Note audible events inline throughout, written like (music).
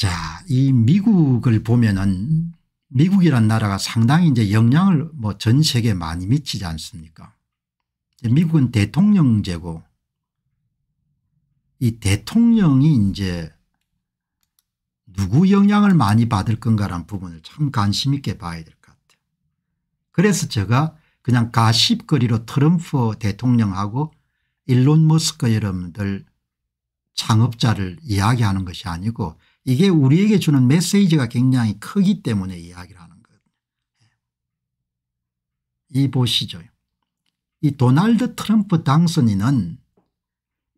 자, 이 미국을 보면은 미국이란 나라가 상당히 이제 영향을 뭐 전 세계에 많이 미치지 않습니까? 미국은 대통령제고 이 대통령이 이제 누구 영향을 많이 받을 건가라는 부분을 참 관심 있게 봐야 될 것 같아요. 그래서 제가 그냥 가십거리로 트럼프 대통령하고 일론 머스크 여러분들 창업자를 이야기하는 것이 아니고 이게 우리에게 주는 메시지가 굉장히 크기 때문에 이야기를 하는 거예요. 이 보시죠. 이 도널드 트럼프 당선인은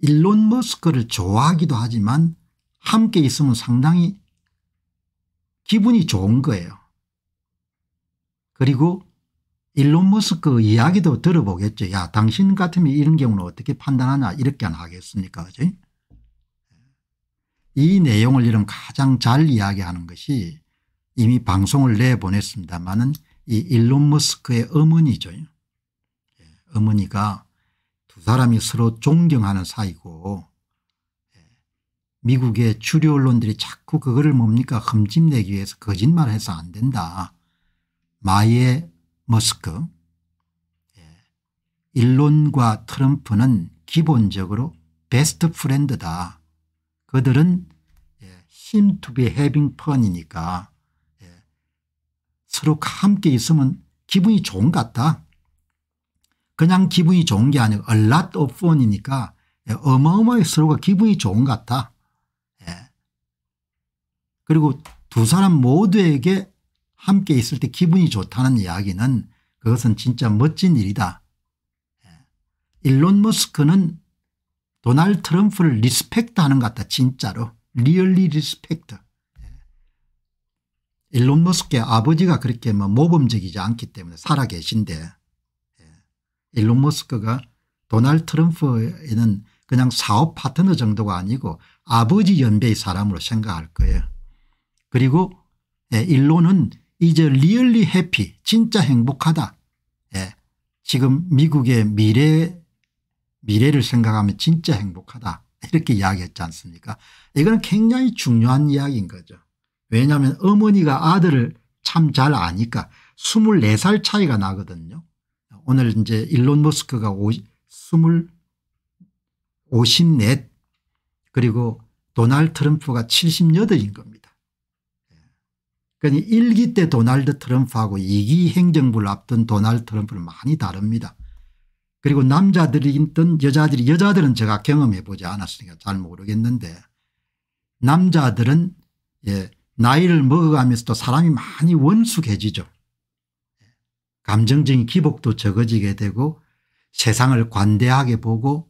일론 머스크를 좋아하기도 하지만 함께 있으면 상당히 기분이 좋은 거예요. 그리고 일론 머스크 이야기도 들어보겠죠. 야 당신 같으면 이런 경우는 어떻게 판단하냐 이렇게 안 하겠습니까. 그치? 이 내용을 이름 가장 잘 이야기하는 것이 이미 방송을 내보냈습니다마는 이 일론 머스크의 어머니죠. 예, 어머니가 두 사람이 서로 존경하는 사이고 예, 미국의 주류 언론들이 자꾸 그거를 뭡니까 흠집내기 위해서 거짓말을 해서 안 된다. 마의 이 머스크 예, 일론과 트럼프는 기본적으로 베스트 프렌드다. 그들은 seem to be having fun이니까 서로 함께 있으면 기분이 좋은 것 같다. 그냥 기분이 좋은 게 아니고 a lot of fun이니까 예, 어마어마하게 서로가 기분이 좋은 것 같다. 예. 그리고 두 사람 모두에게 함께 있을 때 기분이 좋다는 이야기는 그것은 진짜 멋진 일이다. 예. 일론 머스크는 도널 트럼프를 리스펙트하는 것 같다 진짜로 리얼리 리스펙트. 예. 일론 머스크의 아버지가 그렇게 뭐 모범적이지 않기 때문에 살아계신데 예. 일론 머스크가 도널 트럼프에는 그냥 사업 파트너 정도가 아니고 아버지 연배의 사람으로 생각할 거예요. 그리고 예, 일론은 이제 리얼리 해피 진짜 행복하다. 지금 미국의 미래 미래를 생각하면 진짜 행복하다 이렇게 이야기했지 않습니까 이건 굉장히 중요한 이야기인 거죠. 왜냐하면 어머니가 아들을 참 잘 아니까 24살 차이가 나거든요. 오늘 이제 일론 머스크가 50, 54 그리고 도널드 트럼프가 78인 겁니다. 그러니 1기 때 도널드 트럼프하고 2기 행정부를 앞둔 도널드 트럼프는 많이 다릅니다. 그리고 남자들이 있든 여자들이 여자들은 제가 경험해 보지 않았으니까 잘 모르겠는데 남자들은 예, 나이를 먹어가면서도 사람이 많이 원숙해지죠. 감정적인 기복도 적어지게 되고 세상을 관대하게 보고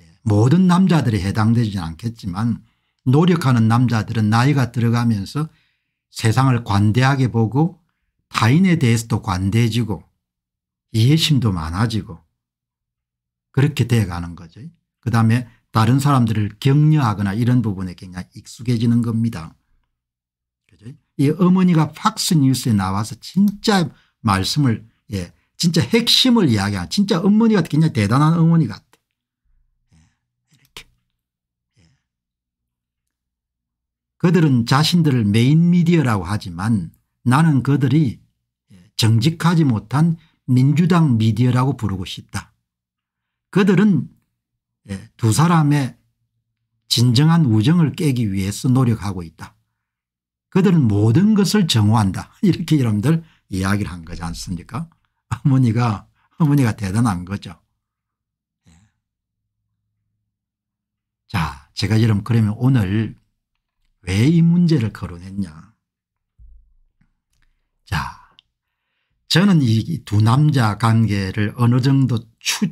예, 모든 남자들이 해당되지는 않겠지만 노력하는 남자들은 나이가 들어가면서 세상을 관대하게 보고 타인에 대해서도 관대해지고 이해심도 많아지고 그렇게 돼가는 거죠. 그 다음에 다른 사람들을 격려하거나 이런 부분에 굉장히 익숙해지는 겁니다. 그죠? 이 어머니가 팍스뉴스에 나와서 진짜 말씀을 예, 진짜 핵심을 이야기하 진짜 어머니가 굉장히 대단한 어머니 같아. 예, 이렇게. 예. 그들은 자신들을 메인 미디어라고 하지만 나는 그들이 예, 정직하지 못한 민주당 미디어라고 부르고 싶다. 그들은 예, 두 사람의 진정한 우정을 깨기 위해서 노력하고 있다. 그들은 모든 것을 정오한다. (laughs) 이렇게 여러분들 이야기를 한 거지 않습니까 어머니가 어머니가 대단한 거죠. 예. 자 제가 여러분 그러면 오늘 왜 이 문제를 거론했냐. 자 저는 이 두 남자 관계를 어느 정도 추,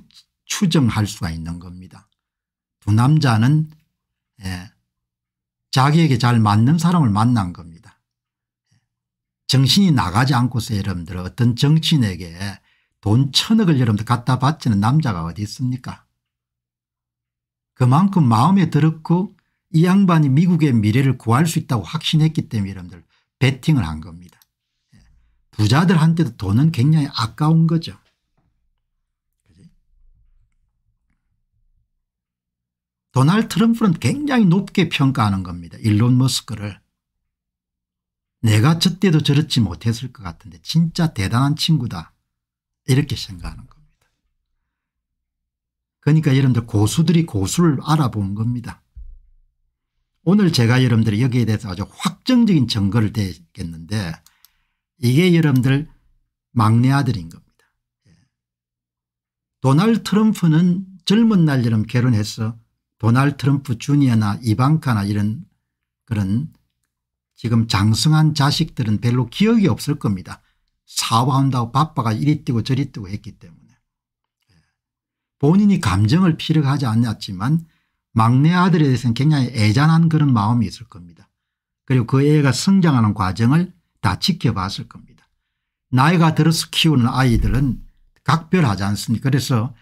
추정할 수가 있는 겁니다. 두 남자는 예, 자기에게 잘 맞는 사람을 만난 겁니다. 정신이 나가지 않고서 여러분들 어떤 정치인에게 돈 천억을 여러분들 갖다 바치는 남자가 어디 있습니까 그만큼 마음에 들었고 이 양반이 미국의 미래를 구할 수 있다고 확신했기 때문에 여러분들 베팅을 한 겁니다. 부자들한테도 돈은 굉장히 아까운 거죠. 도널드 트럼프는 굉장히 높게 평가하는 겁니다. 일론 머스크를. 내가 저때도 저렇지 못했을 것 같은데 진짜 대단한 친구다 이렇게 생각하는 겁니다. 그러니까 여러분들 고수들이 고수를 알아본 겁니다. 오늘 제가 여러분들이 여기에 대해서 아주 확정적인 증거를 대겠는데 이게 여러분들 막내 아들인 겁니다. 예. 도널 트럼프는 젊은 날 여름 결혼해서 도널 트럼프 주니어나 이방카나 이런 그런 지금 장성한 자식들은 별로 기억이 없을 겁니다. 사업한다고 바빠가 이리 뛰고 저리 뛰고 했기 때문에. 예. 본인이 감정을 필요하지 않았지만 막내 아들에 대해서는 굉장히 애잔한 그런 마음이 있을 겁니다. 그리고 그 애가 성장하는 과정을 다 지켜봤을 겁니다. 나이가 들어서 키우는 아이들은 각별하지 않습니까 그래서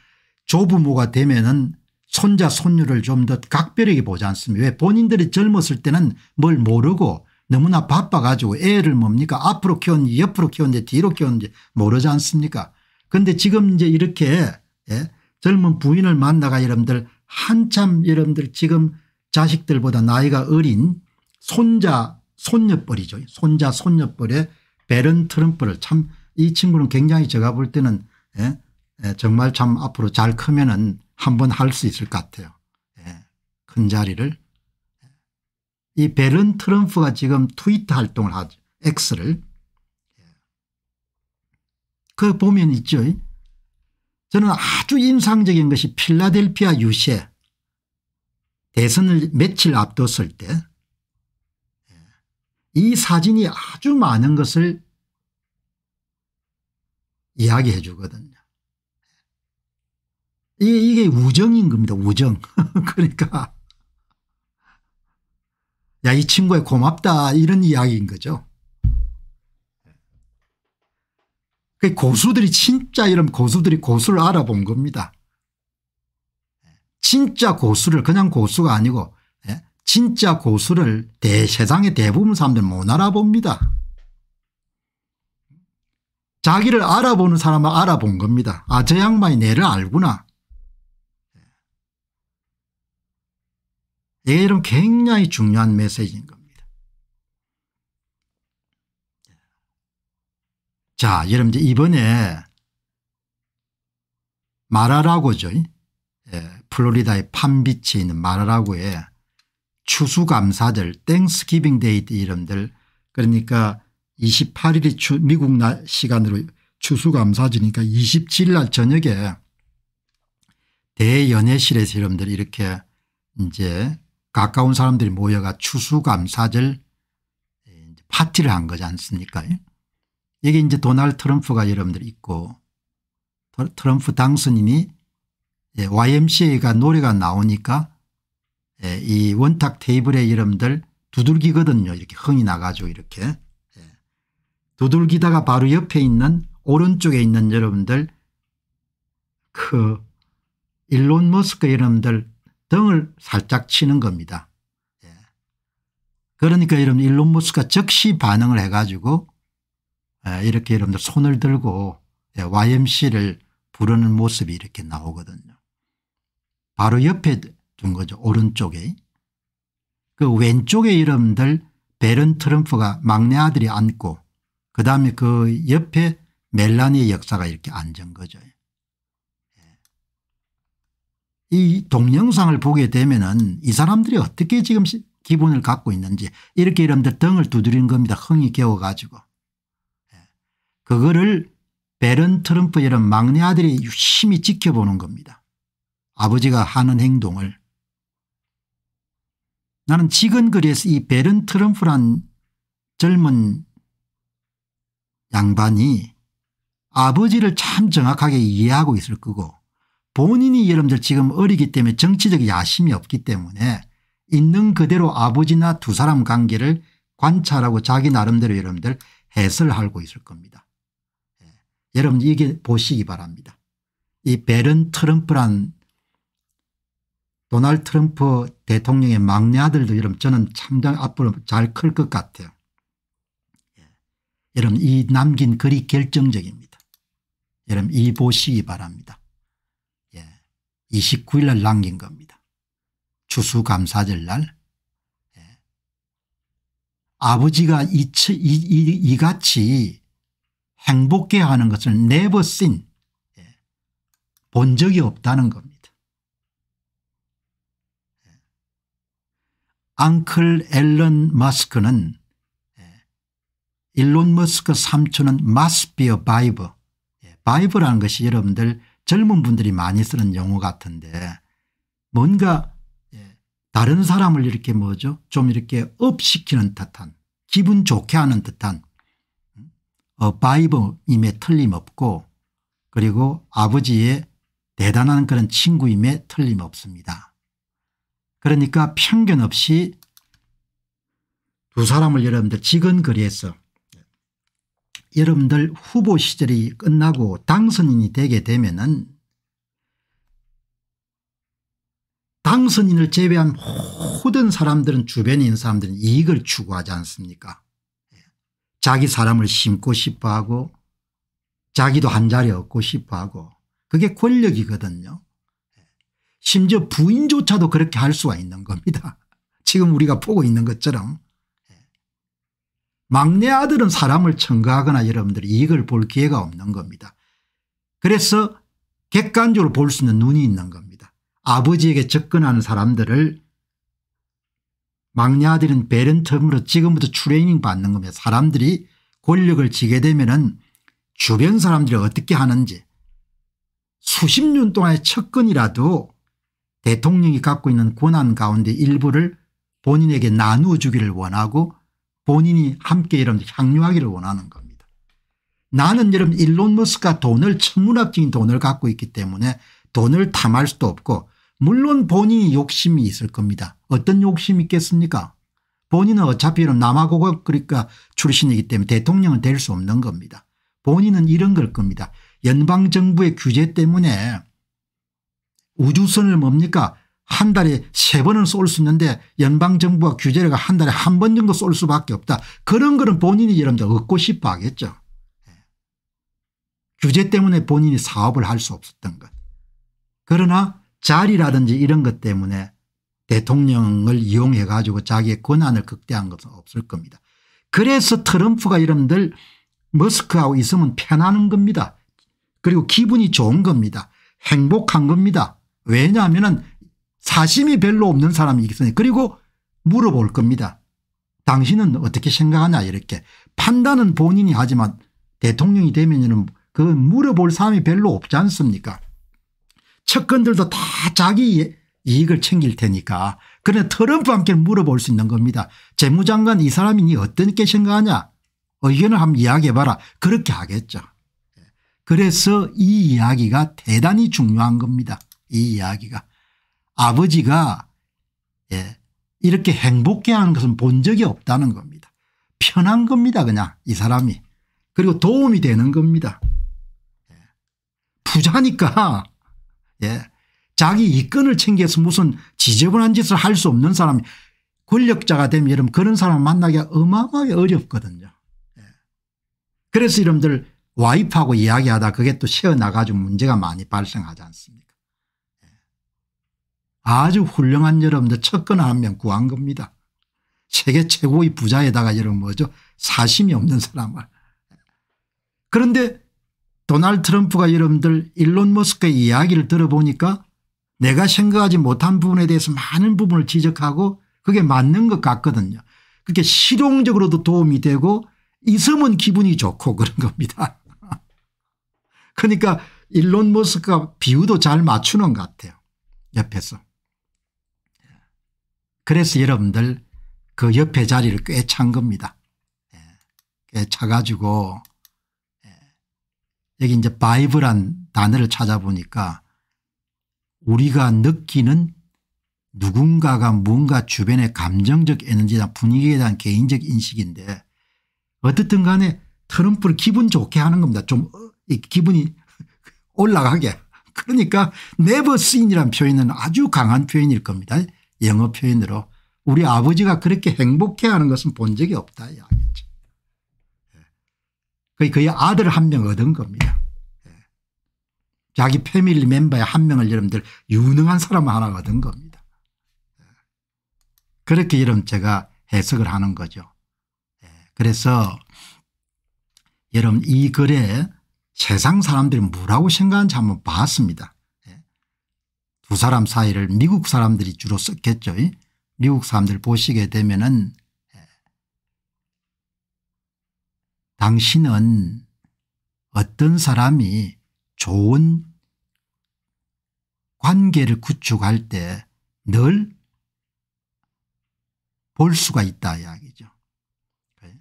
조부모가 되면은 손자 손녀를 좀 더 각별하게 보지 않습니까 왜 본인들이 젊었을 때는 뭘 모르고 너무나 바빠가지고 애를 뭡니까 앞으로 키웠는지 옆으로 키웠는지 뒤로 키웠는지 모르지 않습니까 그런데 지금 이제 이렇게 예? 젊은 부인을 만나가 여러분들 한참 여러분들 지금 자식들보다 나이가 어린 손자 손녀뻘이죠. 손자 손녀뻘의 베른 트럼프를 참 이 친구는 굉장히 제가 볼 때는 예? 예, 정말 참 앞으로 잘 크면은 한번 할 수 있을 것 같아요. 예, 큰 자리를. 이 베른 트럼프가 지금 트위터 활동을 하죠. X를. 예. 그 보면 있죠. 저는 아주 인상적인 것이 필라델피아 유시에 대선을 며칠 앞뒀을 때이 사진이 아주 많은 것을 이야기해 주거든요. 이, 이게 우정인 겁니다. 우정. (laughs) 그러니까 야이 친구에 고맙다 이런 이야기인 거죠. 그 고수들이 진짜 이런 고수들이 고수를 알아본 겁니다. 진짜 고수를 그냥 고수가 아니고 진짜 고수를 대, 세상의 대부분 사람들 못 알아봅니다. 자기를 알아보는 사람을 알아본 겁니다. 아저 양반이 내를 알구나. 이런 굉장히 중요한 메시지인 겁니다. 자 여러분 이번에 마라라고죠. 예, 플로리다의 판비치에 있는 마라라고에 추수감사절 땡스기빙 데이 트 이름들 그러니까 28일이 추, 미국 날 시간으로 추수감사절이니까 27일 날 저녁에 대연회실에서 이름들 이렇게 이제 가까운 사람들이 모여가 추수감사절 예, 파티를 한 거지 않습니까 여기 이제 도널 트럼프가 여러분들 있고 트럼프 당선인이 예, YMCA가 노래가 나오니까 예, 이 원탁 테이블의 이름들 두들기거든요. 이렇게 흥이 나가지고 이렇게 예. 두들기다가 바로 옆에 있는 오른쪽에 있는 여러분들 그 일론 머스크 이름들 등을 살짝 치는 겁니다. 예. 그러니까 여러분 일론 머스크가 즉시 반응을 해가지고 이렇게 여러분들 손을 들고 YMC를 부르는 모습이 이렇게 나오거든요. 바로 옆에 둔 거죠. 오른쪽에. 그왼쪽에 이름들 베른 트럼프가 막내 아들이 앉고 그다음에 그 옆에 멜라니의 역사가 이렇게 앉은 거죠. 예. 이 동영상을 보게 되면 은이 사람들이 어떻게 지금 기분을 갖고 있는지 이렇게 이름들 등을 두드리는 겁니다. 흥이 겨워가지고. 예. 그거를 베른 트럼프 이런 막내 아들이 유심히 지켜보는 겁니다. 아버지가 하는 행동을. 나는 지금그래서이 베른 트럼프란 젊은 양반이 아버지를 참 정확하게 이해하고 있을 거고 본인이 여러분들 지금 어리기 때문에 정치적 야심이 없기 때문에 있는 그대로 아버지나 두 사람 관계를 관찰하고 자기 나름대로 여러분들 해설하고 있을 겁니다. 예, 여러분 이게 보시기 바랍니다. 이 베른 트럼프란 도널드 트럼프 대통령의 막내 아들도 여러분 저는 참장 앞으로 잘 클 것 같아요. 예. 여러분 이 남긴 글이 결정적입니다. 여러분 이 보시기 바랍니다. 예. 29일 날 남긴 겁니다. 추수감사절 날 예. 아버지가 이, 이, 이, 이같이 행복해 하는 것을 never seen 예. 본 적이 없다는 겁니다. 앙클 앨런 마스크는 예, 일론 머스크 삼촌은 마스비어 바이브 예, 바이브라는 것이 여러분들 젊은 분들이 많이 쓰는 용어 같은데 뭔가 예, 다른 사람을 이렇게 뭐죠 좀 이렇게 업시키는 듯한 기분 좋게 하는 듯한 음, 어, 바이브임에 틀림없고 그리고 아버지의 대단한 그런 친구임에 틀림없습니다. 그러니까 편견 없이 두 사람을 여러분들 직언거리에서 여러분들 후보 시절이 끝나고 당선인이 되게 되면은 당선인을 제외한 모든 사람들은 주변에 있는 사람들은 이익을 추구하지 않습니까 예. 자기 사람을 심고 싶어하고 자기도 한 자리 얻고 싶어하고 그게 권력이거든요 심지어 부인조차도 그렇게 할 수가 있는 겁니다. 지금 우리가 보고 있는 것처럼 막내 아들은 사람을 청가하거나 여러분들 이익을 볼 기회가 없는 겁니다. 그래서 객관적으로 볼 수 있는 눈이 있는 겁니다. 아버지에게 접근하는 사람들을 막내 아들은 베렌텀으로 지금부터 트레이닝 받는 겁니다. 사람들이 권력을 지게 되면은 주변 사람들이 어떻게 하는지 수십 년 동안의 첫근이라도 대통령이 갖고 있는 권한 가운데 일부를 본인에게 나누어 주기를 원하고 본인이 함께 여러분 향유하기를 원하는 겁니다. 나는 여러분 일론 머스크가 돈을 천문학적인 돈을 갖고 있기 때문에 돈을 탐할 수도 없고 물론 본인이 욕심이 있을 겁니다. 어떤 욕심이 있겠습니까 본인은 어차피 남아고화 그러니까 출신이기 때문에 대통령은 될 수 없는 겁니다. 본인은 이런 걸 겁니다. 연방정부의 규제 때문에 우주선을 뭡니까 한 달에 세 번은 쏠 수 있는데 연방정부와 규제가 력한 달에 한 번 정도 쏠 수밖에 없다. 그런 거는 본인이 여러분들 얻고 싶어 하겠죠. 예. 규제 때문에 본인이 사업을 할 수 없었던 것. 그러나 자리라든지 이런 것 때문에 대통령을 이용해 가지고 자기의 권한을 극대한 것은 없을 겁니다. 그래서 트럼프가 여러분들 머스크하고 있으면 편안한 겁니다. 그리고 기분이 좋은 겁니다. 행복한 겁니다. 왜냐하면 사심이 별로 없는 사람이 있으니 그리고 물어볼 겁니다. 당신은 어떻게 생각하냐 이렇게 판단은 본인이 하지만 대통령이 되면 그 물어볼 사람이 별로 없지 않습니까 측근들도 다 자기 이익을 챙길 테니까 그러나 트럼프한테 물어볼 수 있는 겁니다. 재무장관 이 사람이 니 어떻게 생각하냐 의견을 한번 이야기해봐라 그렇게 하겠죠. 그래서 이 이야기가 대단히 중요한 겁니다. 이 이야기가 아버지가 예, 이렇게 행복해 하는 것은 본 적이 없다는 겁니다. 편한 겁니다 그냥 이 사람이. 그리고 도움이 되는 겁니다. 예. 부자니까 예. 자기 이권을 챙겨서 무슨 지저분한 짓을 할 수 없는 사람이 권력자가 되면 여러 분 그런 사람 을 만나기가 어마어마하게 어렵거든요. 예. 그래서 여러분들 와이프하고 이야기하다 그게 또 새어나가지고 문제가 많이 발생하지 않습니까 아주 훌륭한 여러분들 첫건 한명 구한 겁니다. 세계 최고의 부자에다가 여러분 뭐죠 사심이 없는 사람을. 그런데 도널드 트럼프가 여러분들 일론 머스크의 이야기를 들어보니까 내가 생각하지 못한 부분에 대해서 많은 부분을 지적하고 그게 맞는 것 같거든요. 그게 실용적으로도 도움이 되고 있으면 기분이 좋고 그런 겁니다. (laughs) 그러니까 일론 머스크가 비유도 잘 맞추는 것 같아요. 옆에서. 그래서 여러분들 그 옆에 자리를 꽤 찬 겁니다. 예. 꽤 차가지고 예. 여기 이제 바이브란 단어를 찾아보니까 우리가 느끼는 누군가가 뭔가 주변의 감정적 에너지나 분위기에 대한 개인적 인식인데 어떻든 간에 트럼프를 기분 좋게 하는 겁니다. 좀 어, 기분이 (laughs) 올라가게. 그러니까 네버 스인이라는 표현은 아주 강한 표현일 겁니다. 영어 표현으로 우리 아버지가 그렇게 행복해하는 것은 본 적이 없다 이야기죠. 예. 거의 그의 아들 한 명 얻은 겁니다. 예. 자기 패밀리 멤버의 한 명을 여러분들 유능한 사람 하나 얻은 겁니다. 예. 그렇게 여러분 제가 해석을 하는 거죠. 그래서 여러분 이 글에 세상 사람들이 뭐라고 생각하는지 한번 봤습니다. 두 사람 사이를 미국 사람들이 주로 썼겠죠. 미국 사람들 보시게 되면은 예. 당신은 어떤 사람이 좋은 관계를 구축할 때 늘 볼 수가 있다 이야기죠. 예.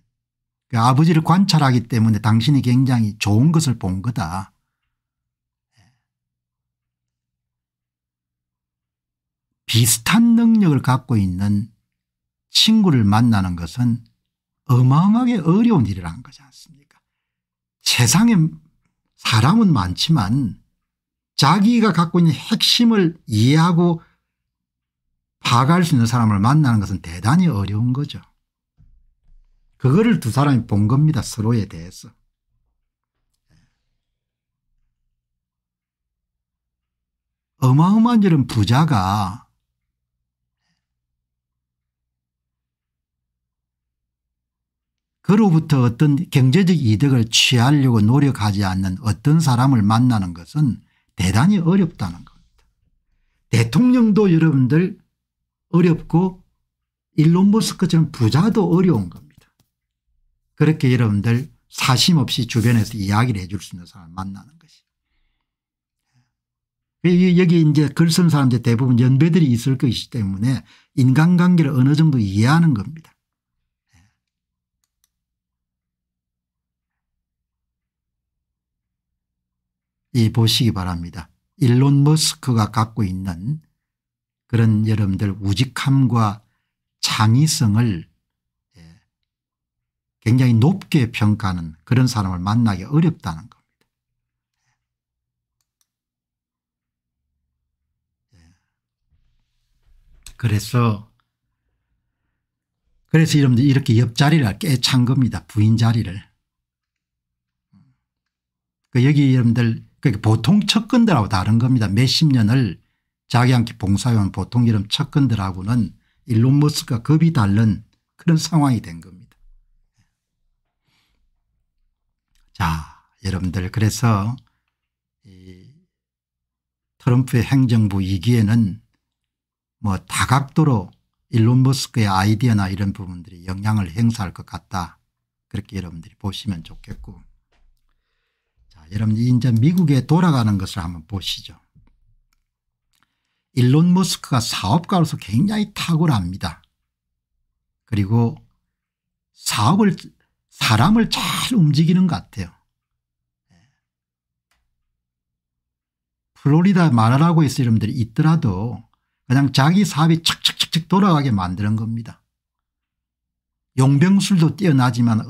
그 아버지를 관찰하기 때문에 당신이 굉장히 좋은 것을 본 거다. 비슷한 능력을 갖고 있는 친구를 만나는 것은 어마어마하게 어려운 일이라는 거지 않습니까 세상에 사람은 많지만 자기가 갖고 있는 핵심을 이해하고 파악할 수 있는 사람을 만나는 것은 대단히 어려운 거죠. 그거를 두 사람이 본 겁니다. 서로에 대해서. 어마어마한 이런 부자가 그로부터 어떤 경제적 이득을 취하려고 노력하지 않는 어떤 사람을 만나는 것은 대단히 어렵다는 겁니다. 대통령도 여러분들 어렵고 일론 머스크처럼 부자도 어려운 겁니다. 그렇게 여러분들 사심 없이 주변에서 이야기를 해줄 수 있는 사람을 만나는 것이. 그 여기 이제 글쓴 사람들 대부분 연배들이 있을 것이기 때문에 인간관계를 어느 정도 이해하는 겁니다. 이 보시기 바랍니다. 일론 머스크가 갖고 있는 그런 여러분들 우직함과 창의성을 예, 굉장히 높게 평가하는 그런 사람을 만나기 어렵다는 겁니다. 예. 그래서 그래서 여러분들 이렇게 옆자리를 깨찬 겁니다. 부인 자리를. 그 여기 여러분들 그러니까 보통 측근들하고 다른 겁니다. 몇 십 년을 자기한테 봉사해온 보통 이런 측근들하고는 일론 머스크가 급이 다른 그런 상황이 된 겁니다. 자 여러분들 그래서 트럼프의 행정부 2기에는 뭐 다각도로 일론 머스크의 아이디어나 이런 부분들이 영향을 행사할 것 같다. 그렇게 여러분들이 보시면 좋겠고 여러분 이제 미국에 돌아가는 것을 한번 보시죠. 일론 머스크가 사업가로서 굉장히 탁월합니다. 그리고 사업을 사람을 잘 움직이는 것 같아요. 플로리다 마라라고 해서 여러분들이 있더라도 그냥 자기 사업이 착착착착 돌아가게 만드는 겁니다. 용병술도 뛰어나지만